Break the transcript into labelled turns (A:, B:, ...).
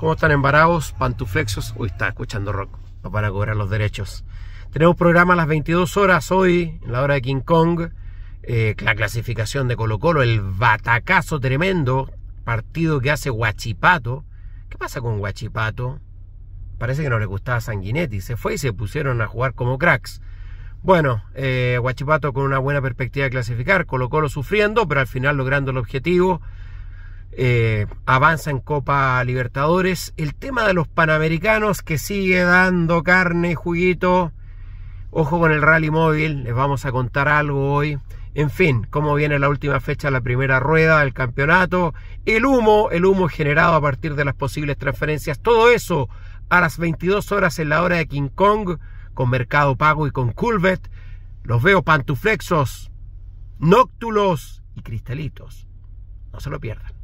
A: cómo están embarados, pantuflexos, Uy, está escuchando rock, no para cobrar los derechos. Tenemos programa a las 22 horas hoy, en la hora de King Kong, eh, la clasificación de Colo Colo, el batacazo tremendo, partido que hace Guachipato. ¿Qué pasa con Guachipato? Parece que no le gustaba Sanguinetti, se fue y se pusieron a jugar como cracks. Bueno, Guachipato eh, con una buena perspectiva de clasificar, Colo Colo sufriendo, pero al final logrando el objetivo. Eh, avanza en Copa Libertadores. El tema de los Panamericanos que sigue dando carne y juguito. Ojo con el rally móvil, les vamos a contar algo hoy. En fin, cómo viene la última fecha, la primera rueda del campeonato, el humo, el humo generado a partir de las posibles transferencias, todo eso a las 22 horas en la hora de King Kong, con Mercado Pago y con Culvet. Los veo pantuflexos, nóctulos y cristalitos. No se lo pierdan.